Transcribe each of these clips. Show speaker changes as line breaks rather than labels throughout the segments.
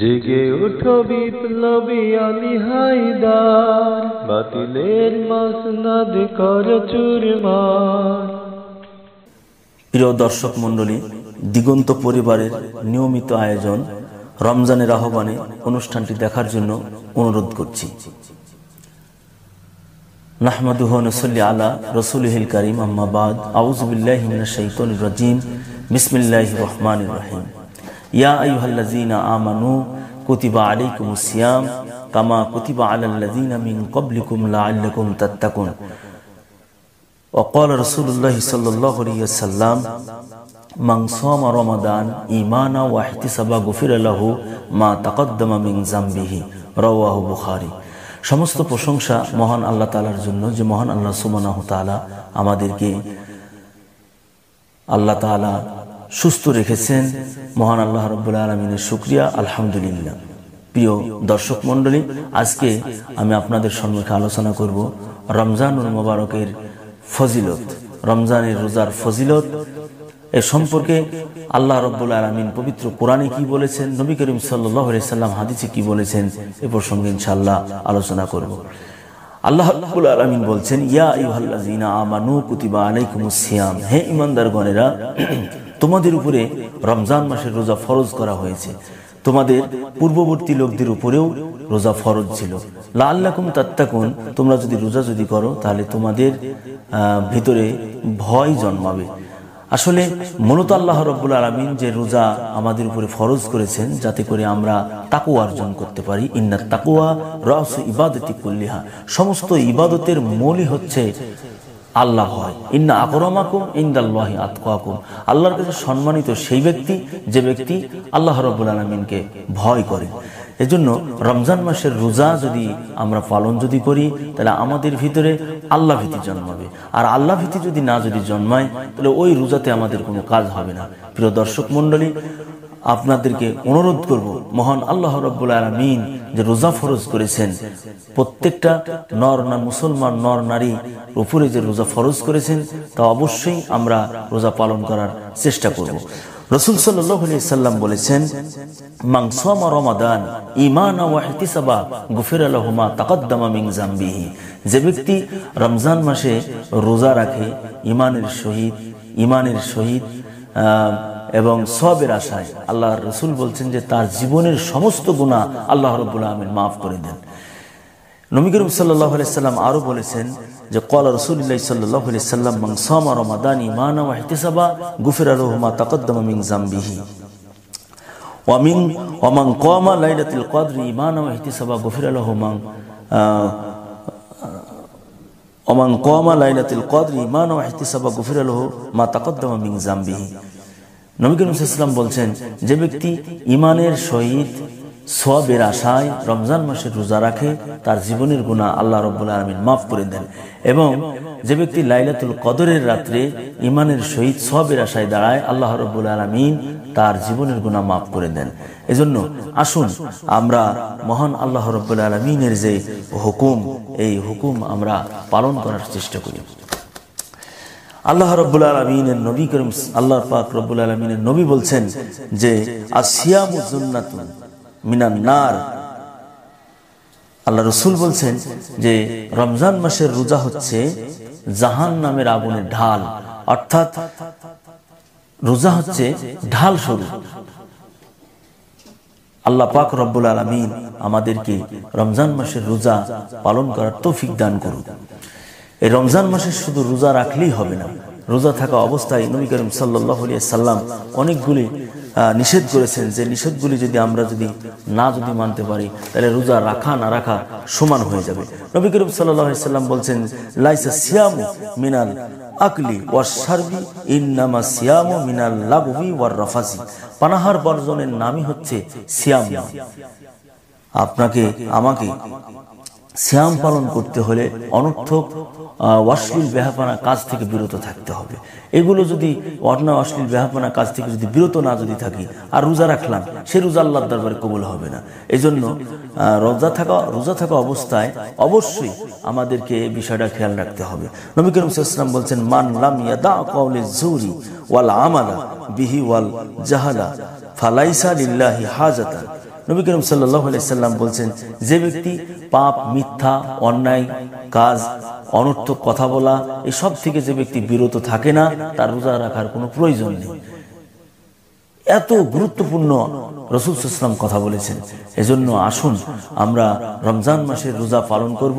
জেগে ওঠো বিপ্লবী আলী হায়দার বাতিলের মাসনাদ কর চুরমার প্রিয় দর্শক মন্ডলী দিগন্ত পরিবারের নিয়মিত আয়োজন রমজানের আহ্বানে অনুষ্ঠানটি দেখার জন্য অনুরোধ করছি নাহমাদুহনসল্লি আলা রসুলহিল করিম রহমান يا أيها الذين آمنوا كتب عليكم الصيام كما كتب على الذين من قبلكم لعلكم تتقون وقال رسول الله صلى الله عليه وسلم من صام رمضان إيمانا واحتسابا غفر له ما تقدم من ذنبه رواه البخاري সমস্ত প্রশংসা মহান আল্লাহ তালার জন্য যে মহান আল্লাহ সুমানাহ তালা আমাদেরকে আল্লাহ তালা সুস্থ রেখেছেন মহান আল্লাহ রব্বুল্লা আলমিনের শুক্রিয়া আলহামদুলিল্লাহ প্রিয় দর্শক মণ্ডলী আজকে আমি আপনাদের সম্মুখে আলোচনা করব রমজানুল মোবারকের ফজিলত রমজানের রোজার ফজিলত এ সম্পর্কে আল্লাহ রব্বুল আলমিন পবিত্র কোরআনে কি বলেছেন নবী করিম সাল্লাম হাদিসে কি বলেছেন এ প্রসঙ্গে ইনশাল্লাহ আলোচনা করব আল্লাহ রব্বুল আলমিন বলছেন ইয়া ইহাল্লাহ আমানু কুতিবা আলাইকুম সিয়াম হে ইমানদার গণেরা তোমাদের উপরে রমজান মাসের রোজা ফরজ করা হয়েছে তোমাদের পূর্ববর্তী লোকদের উপরেও রোজা ফরজ ছিল লাল্লাকুম তাত্তাকুন তোমরা যদি রোজা যদি করো তাহলে তোমাদের ভিতরে ভয় জন্মাবে আসলে মূলত আল্লাহ রব্বুল আলমিন যে রোজা আমাদের উপরে ফরজ করেছেন যাতে করে আমরা তাকু অর্জন করতে পারি ইন্নার তাকুয়া রস ইবাদতি কুল্লিহা সমস্ত ইবাদতের মৌলি হচ্ছে আল্লাহ হয় ইন্না আকরমাকুম ইন্দাল্লাহি আতকুম আল্লাহর কাছে সম্মানিত সেই ব্যক্তি যে ব্যক্তি আল্লাহ রব্বুল আলমিনকে ভয় করে এজন্য রমজান মাসের রোজা যদি আমরা পালন যদি করি তাহলে আমাদের ভিতরে আল্লাহ ভীতি জন্মাবে আর আল্লাহ ভীতি যদি না যদি জন্মায় তাহলে ওই রোজাতে আমাদের কোনো কাজ হবে না প্রিয় দর্শক মণ্ডলী আপনাদেরকে অনুরোধ করব মহান আল্লাহ রব্বুল আলমিন যে রোজা ফরজ করেছেন প্রত্যেকটা নর না মুসলমান নর নারী উপরে যে রোজা ফরজ করেছেন তা অবশ্যই আমরা রোজা পালন করার চেষ্টা করব রসুল সাল্লি সাল্লাম বলেছেন রমাদান ইমান ওয়াহতিসাবা গুফির আলহমা তাকাদ্দামা মিংজাম্বিহি যে ব্যক্তি রমজান মাসে রোজা রাখে ইমানের শহীদ ইমানের শহীদ আহ এবং সবের আশায় আল্লাহ রসুল বলছেন যে তার জীবনের সমস্ত গুণা আল্লাহ রবুল্লা আমিন মাফ করে দেন নবী করিম সাল্লাহ সাল্লাম আরও বলেছেন যে কল রসুল্লাহ সাল্লাহ সাল্লাম মংসমা রমাদান ইমানা ওয়াহিতিসাবা গুফির আলহমা তাকদ্দমা মিং জাম্বিহি ওয়ামিং ওমাং কমা লাইলাতুল কদর ইমানা ওয়াহিতিসাবা গুফির আলহমাং ওমাং কমা লাইলাতুল কদর ইমানা ওয়াহিতিসাবা গুফির আলহ মা তাকদ্দমা মিং জাম্বিহি নবী করিম ইসলাম বলছেন যে ব্যক্তি ইমানের সহিত সবের আশায় রমজান মাসে রোজা রাখে তার জীবনের গুণা আল্লাহ রব্বুল আলমিন মাফ করে দেন এবং যে ব্যক্তি লাইলাতুল কদরের রাত্রে ইমানের সহিত সবের আশায় দাঁড়ায় আল্লাহ রব্বুল আলমিন তার জীবনের গুণা মাফ করে দেন এজন্য আসুন আমরা মহান আল্লাহ রব্বুল আলমিনের যে হুকুম এই হুকুম আমরা পালন করার চেষ্টা করি আল্লাহ রব্বুল আলমিনের নবী করিম আল্লাহ পাক রব্বুল আলমিনের নবী বলছেন যে আসিয়ামুজুন্নাতুন মিনান নার আল্লাহ রসুল বলছেন যে রমজান মাসের রোজা হচ্ছে জাহান নামের আগুনের ঢাল অর্থাৎ রোজা হচ্ছে ঢাল স্বরূপ আল্লাহ পাক রব্বুল আলমিন আমাদেরকে রমজান মাসের রোজা পালন করার তৌফিক দান করুন এই রমজান মাসে শুধু রোজা রাখলেই হবে না রোজা থাকা অবস্থায় নবী করিম সাল্লাহ সাল্লাম অনেকগুলি নিষেধ করেছেন যে নিষেধগুলি যদি আমরা যদি না যদি মানতে পারি তাহলে রোজা রাখা না রাখা সমান হয়ে যাবে নবী করিম সাল্লাম বলছেন লাইসা সিয়াম মিনাল আকলি ওয়ার সার্বি ইনামা সিয়াম মিনাল লাগবি ওয়ার রফাজি পানাহার বর্জনের নামই হচ্ছে সিয়াম আপনাকে আমাকে শ্যাম পালন করতে হলে অনর্থক অশ্লীল ব্যাহাপনা কাজ থেকে বিরত থাকতে হবে এগুলো যদি অন্য অশ্লীল ব্যাহাপনা কাজ থেকে যদি বিরত না যদি থাকি আর রোজা রাখলাম সে রোজা আল্লাহ দরবারে কবল হবে না এই জন্য রোজা থাকা রোজা থাকা অবস্থায় অবশ্যই আমাদেরকে এই বিষয়টা খেয়াল রাখতে হবে নবী করিম সাল্লাম বলছেন মান লাম ইয়াদা কওলে জুরি ওয়াল আমালা বিহি ওয়াল জাহালা ফালাইসা লিল্লাহি হাজাতা নবী করিম সাল্লাহ সাল্লাম বলছেন যে ব্যক্তি পাপ মিথ্যা অন্যায় কাজ অনর্থক কথা বলা এসব থেকে যে ব্যক্তি বিরত থাকে না তার রোজা রাখার কোনো প্রয়োজন নেই এত গুরুত্বপূর্ণ রসুল ইসলাম কথা বলেছেন এজন্য আসুন আমরা রমজান মাসের রোজা পালন করব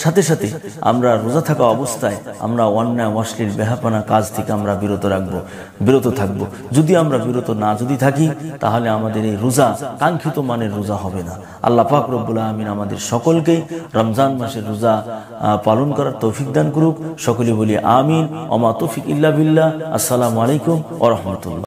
সাথে সাথে আমরা রোজা থাকা অবস্থায় আমরা অন্যায় অশ্লীল বেহাপানা কাজ থেকে আমরা বিরত রাখব বিরত থাকব যদি আমরা বিরত না যদি থাকি তাহলে আমাদের এই রোজা কাঙ্ক্ষিত মানের রোজা হবে না আল্লাহ পাক রব্বুল আমিন আমাদের সকলকে রমজান মাসের রোজা পালন করার তৌফিক দান করুক সকলে বলি আমিন অমা তৌফিক ইল্লা বিল্লা আসসালামু আলাইকুম ও রহমতুল্লাহ